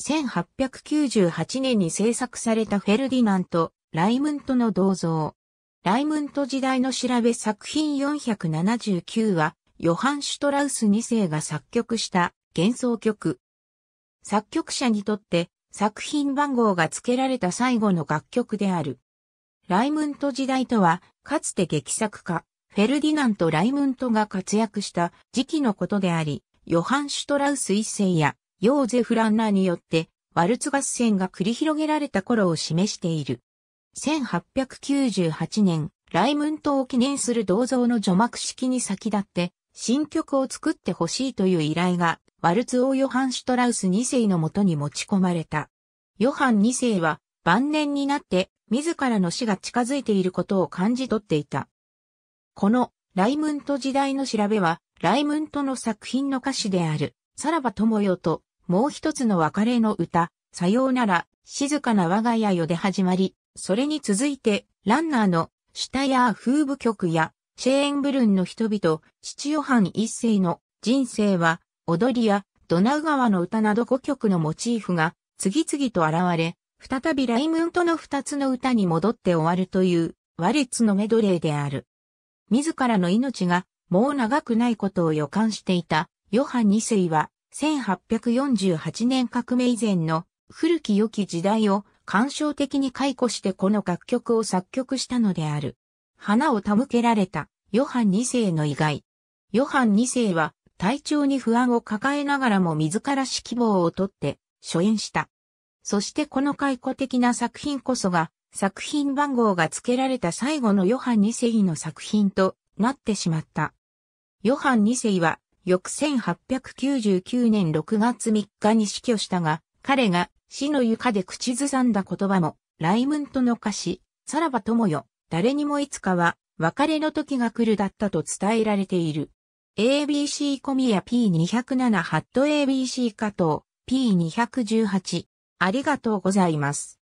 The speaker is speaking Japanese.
1898年に制作されたフェルディナント・ライムントの銅像。ライムント時代の調べ作品479は、ヨハン・シュトラウス2世が作曲した幻想曲。作曲者にとって作品番号が付けられた最後の楽曲である。ライムント時代とは、かつて劇作家、フェルディナント・ライムントが活躍した時期のことであり、ヨハン・シュトラウス1世やヨーゼフ・ランナーによって、ワルツ合戦が繰り広げられた頃を示している。1898年、ライムントを記念する銅像の除幕式に先立って、新曲を作ってほしいという依頼が、ワルツ王ヨハン・シュトラウス2世のもとに持ち込まれた。ヨハン2世は、晩年になって、自らの死が近づいていることを感じ取っていた。この、ライムント時代の調べは、ライムントの作品の歌詞である、さらば友よと、もう一つの別れの歌、さようなら、静かな我が家よで始まり、それに続いて、ランナーの、シュタヤー風部曲や、シェーンブルンの人々、父ヨハン一世の人生は、踊りや、ドナウ川の歌など5曲のモチーフが、次々と現れ、再びライムントの2つの歌に戻って終わるという、ワレッツのメドレーである。自らの命が、もう長くないことを予感していた、ヨハン2世は、1848年革命以前の古き良き時代を感傷的に解雇してこの楽曲を作曲したのである。花を手向けられたヨハン2世の意外。ヨハン2世は体調に不安を抱えながらも自ら指揮棒を取って初演した。そしてこの解雇的な作品こそが作品番号が付けられた最後のヨハン2世の作品となってしまった。ヨハン2世は翌1899年6月3日に死去したが、彼が死の床で口ずさんだ言葉も、ライムントの歌詞、さらば友よ、誰にもいつかは、別れの時が来るだったと伝えられている。ABC コミや P207 ハット ABC 加藤 P218 ありがとうございます。